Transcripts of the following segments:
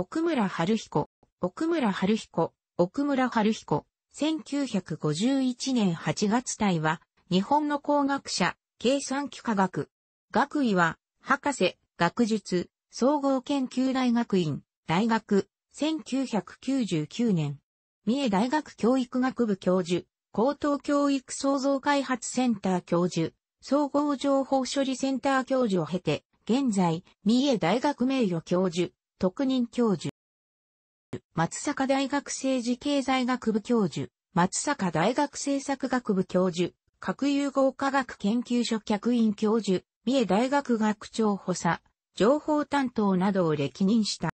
奥村春彦、奥村春彦、奥村春彦、1951年8月体は、日本の工学者、計算機科学。学位は、博士、学術、総合研究大学院、大学、1999年。三重大学教育学部教授、高等教育創造開発センター教授、総合情報処理センター教授を経て、現在、三重大学名誉教授、特任教授。松坂大学政治経済学部教授、松坂大学政策学部教授、核融合科学研究所客員教授、三重大学学長補佐、情報担当などを歴任した。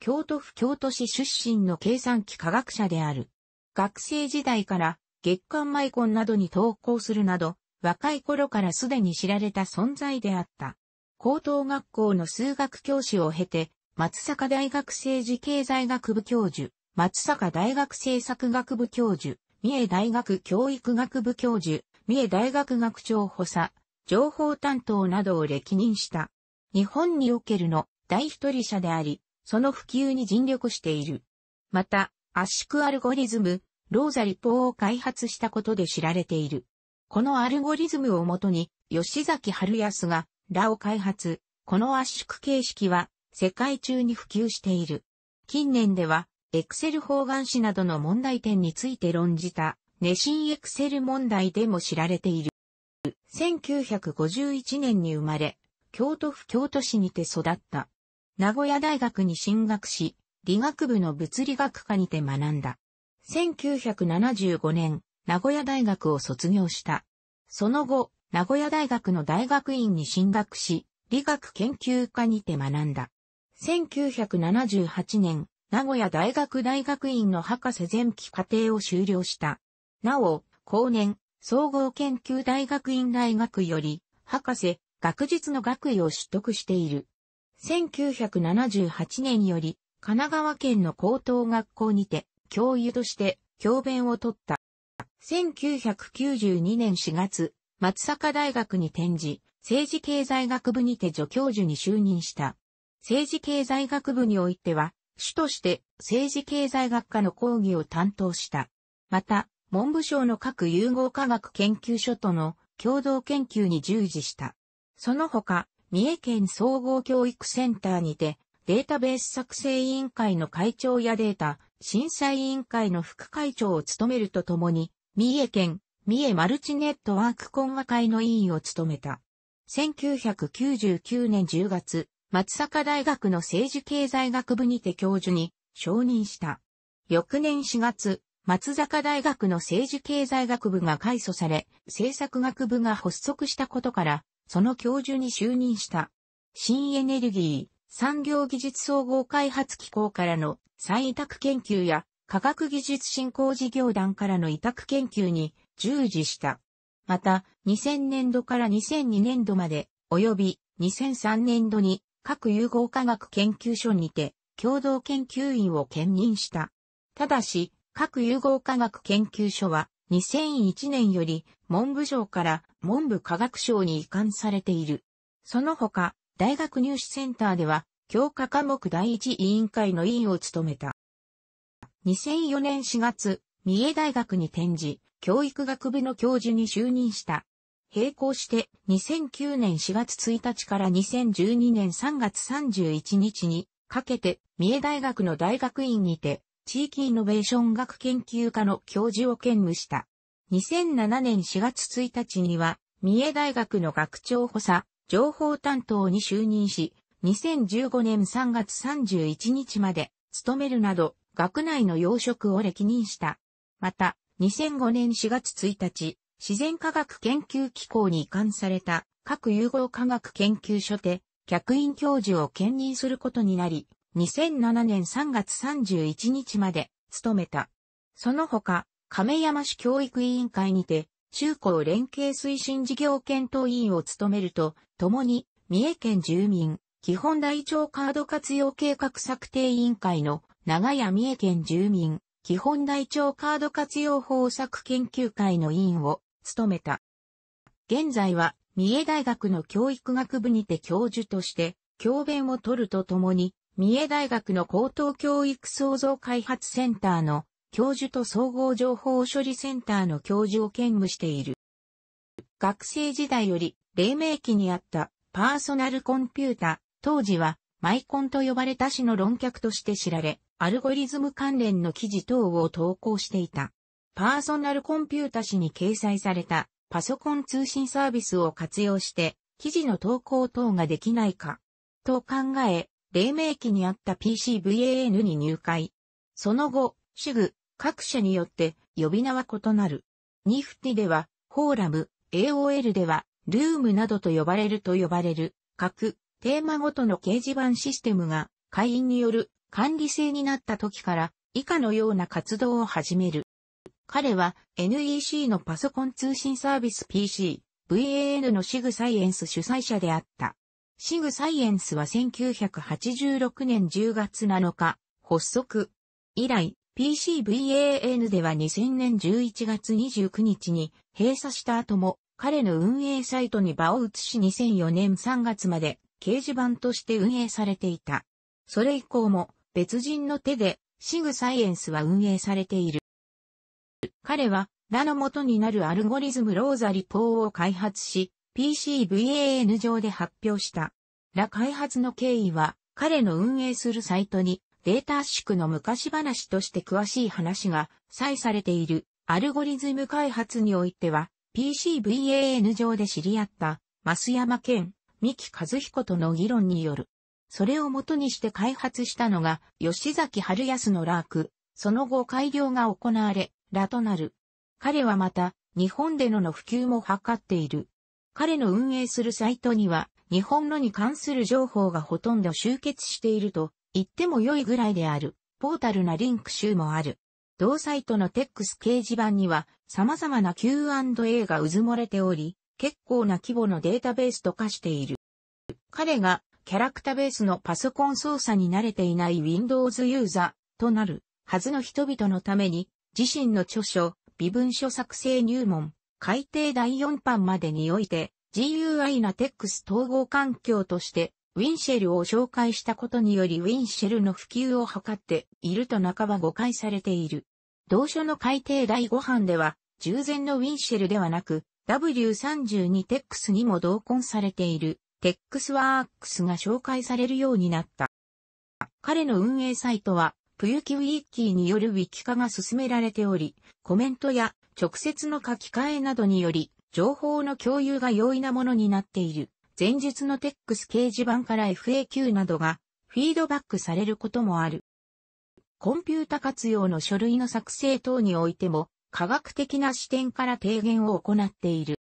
京都府京都市出身の計算機科学者である。学生時代から月刊マイコンなどに投稿するなど、若い頃からすでに知られた存在であった。高等学校の数学教師を経て、松坂大学政治経済学部教授、松坂大学政策学部教授、三重大学教育学部教授、三重大学学長補佐、情報担当などを歴任した。日本におけるの第一人者であり、その普及に尽力している。また、圧縮アルゴリズム、ローザリポーを開発したことで知られている。このアルゴリズムをもとに、吉崎春康が、ラを開発。この圧縮形式は、世界中に普及している。近年では、エクセル方眼紙などの問題点について論じた、熱心エクセル問題でも知られている。1951年に生まれ、京都府京都市にて育った。名古屋大学に進学し、理学部の物理学科にて学んだ。1975年、名古屋大学を卒業した。その後、名古屋大学の大学院に進学し、理学研究科にて学んだ。1978年、名古屋大学大学院の博士前期課程を修了した。なお、後年、総合研究大学院大学より、博士、学術の学位を取得している。1978年より、神奈川県の高等学校にて、教諭として、教鞭を取った。1992年4月、松阪大学に転じ、政治経済学部にて助教授に就任した。政治経済学部においては、主として政治経済学科の講義を担当した。また、文部省の各融合科学研究所との共同研究に従事した。その他、三重県総合教育センターにて、データベース作成委員会の会長やデータ審査委員会の副会長を務めるとともに、三重県三重マルチネットワーク懇話会の委員を務めた。1999年10月、松阪大学の政治経済学部にて教授に承認した。翌年4月、松坂大学の政治経済学部が改組され、政策学部が発足したことから、その教授に就任した。新エネルギー、産業技術総合開発機構からの再委託研究や、科学技術振興事業団からの委託研究に従事した。また、2000年度から2002年度まで、及び2003年度に各融合科学研究所にて、共同研究員を兼任した。ただし、各融合科学研究所は、2001年より文部省から文部科学省に移管されている。その他、大学入試センターでは、教科科目第一委員会の委員を務めた。2004年4月、三重大学に転じ、教育学部の教授に就任した。並行して2009年4月1日から2012年3月31日にかけて三重大学の大学院にて地域イノベーション学研究科の教授を兼務した。2007年4月1日には三重大学の学長補佐、情報担当に就任し、2015年3月31日まで務めるなど学内の要職を歴任した。また、2005年4月1日、自然科学研究機構に移管された各融合科学研究所で客員教授を兼任することになり、2007年3月31日まで務めた。その他、亀山市教育委員会にて、中高連携推進事業検討委員を務めると、共に、三重県住民、基本台帳カード活用計画策定委員会の長屋三重県住民、基本台帳カード活用法策研究会の委員を務めた。現在は、三重大学の教育学部にて教授として、教鞭を取るとともに、三重大学の高等教育創造開発センターの教授と総合情報処理センターの教授を兼務している。学生時代より、黎明期にあったパーソナルコンピュータ、当時はマイコンと呼ばれた詩の論客として知られ、アルゴリズム関連の記事等を投稿していた。パーソナルコンピュータ紙に掲載されたパソコン通信サービスを活用して記事の投稿等ができないかと考え、黎明期にあった PCVAN に入会。その後、主グ、各社によって呼び名は異なる。ニフティでは、フォーラム、AOL では、ルームなどと呼ばれると呼ばれる、各、テーマごとの掲示板システムが、会員による管理制になった時から、以下のような活動を始める。彼は NEC のパソコン通信サービス PC、VAN のシグサイエンス主催者であった。シグサイエンスは1986年10月7日、発足。以来、PCVAN では2000年11月29日に閉鎖した後も、彼の運営サイトに場を移し2004年3月まで掲示板として運営されていた。それ以降も別人の手でシグサイエンスは運営されている。彼は、ラの元になるアルゴリズムローザリポーを開発し、PCVAN 上で発表した。ラ開発の経緯は、彼の運営するサイトに、データ圧縮の昔話として詳しい話が、採されている、アルゴリズム開発においては、PCVAN 上で知り合った、増山健、三木和彦との議論による。それを元にして開発したのが、吉崎春康のラーク。その後改良が行われ、らとなる。彼はまた、日本でのの普及も図っている。彼の運営するサイトには、日本のに関する情報がほとんど集結していると言っても良いぐらいである、ポータルなリンク集もある。同サイトのテックス掲示板には様々な Q&A がうずもれており、結構な規模のデータベースと化している。彼がキャラクタベースのパソコン操作に慣れていない Windows ユーザーとなるはずの人々のために自身の著書、微文書作成入門、改訂第4版までにおいて、GUI なテックス統合環境として、ウィンシェルを紹介したことによりウィンシェルの普及を図っていると半ば誤解されている。同書の改訂第5版では、従前のウィンシェルではなく、W32 テックスにも同梱されている、テックスワークスが紹介されるようになった。彼の運営サイトは、プユキウィッキーによるウィキ化が進められており、コメントや直接の書き換えなどにより、情報の共有が容易なものになっている。前述のテックス掲示板から FAQ などがフィードバックされることもある。コンピュータ活用の書類の作成等においても、科学的な視点から提言を行っている。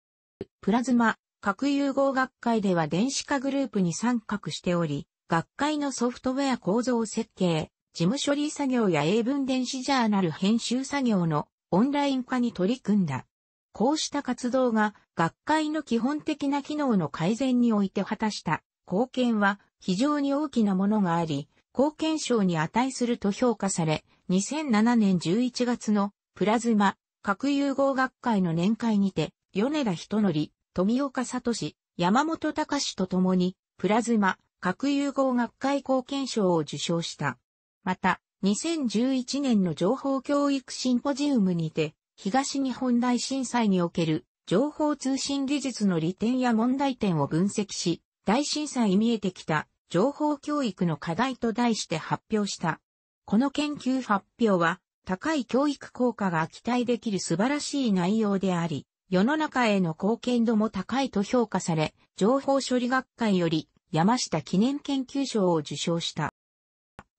プラズマ、核融合学会では電子化グループに参画しており、学会のソフトウェア構造設計、事務処理作業や英文電子ジャーナル編集作業のオンライン化に取り組んだ。こうした活動が学会の基本的な機能の改善において果たした貢献は非常に大きなものがあり、貢献賞に値すると評価され、2007年11月のプラズマ核融合学会の年会にて、米田人則、富岡聡、山本隆と共に、プラズマ核融合学会貢献賞を受賞した。また、2011年の情報教育シンポジウムにて、東日本大震災における情報通信技術の利点や問題点を分析し、大震災見えてきた情報教育の課題と題して発表した。この研究発表は、高い教育効果が期待できる素晴らしい内容であり、世の中への貢献度も高いと評価され、情報処理学会より山下記念研究賞を受賞した。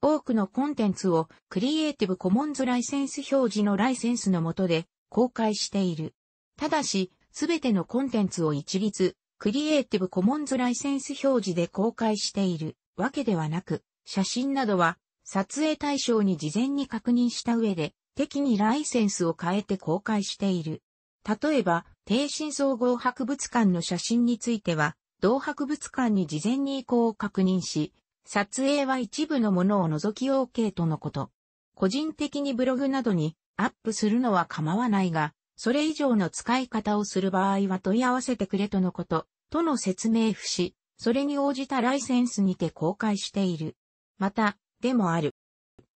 多くのコンテンツをクリエイティブコモンズライセンス表示のライセンスの下で公開している。ただし、すべてのコンテンツを一律、クリエイティブコモンズライセンス表示で公開しているわけではなく、写真などは撮影対象に事前に確認した上で、適にライセンスを変えて公開している。例えば、低身総合博物館の写真については、同博物館に事前に移行を確認し、撮影は一部のものを除き OK とのこと。個人的にブログなどにアップするのは構わないが、それ以上の使い方をする場合は問い合わせてくれとのこと、との説明不し、それに応じたライセンスにて公開している。また、でもある。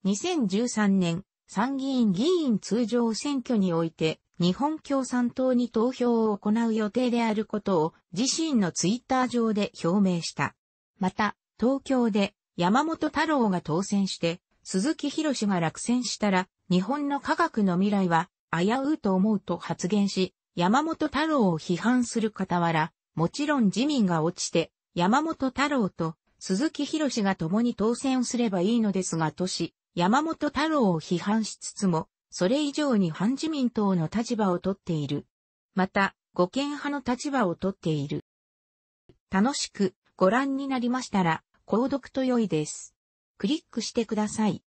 2013年、参議院議員通常選挙において、日本共産党に投票を行う予定であることを自身のツイッター上で表明した。また、東京で山本太郎が当選して、鈴木博士が落選したら、日本の科学の未来は危ういと思うと発言し、山本太郎を批判する傍ら、もちろん自民が落ちて、山本太郎と鈴木博士が共に当選すればいいのですがとし、山本太郎を批判しつつも、それ以上に反自民党の立場をとっている。また、護憲派の立場をとっている。楽しくご覧になりましたら、購読と良いです。クリックしてください。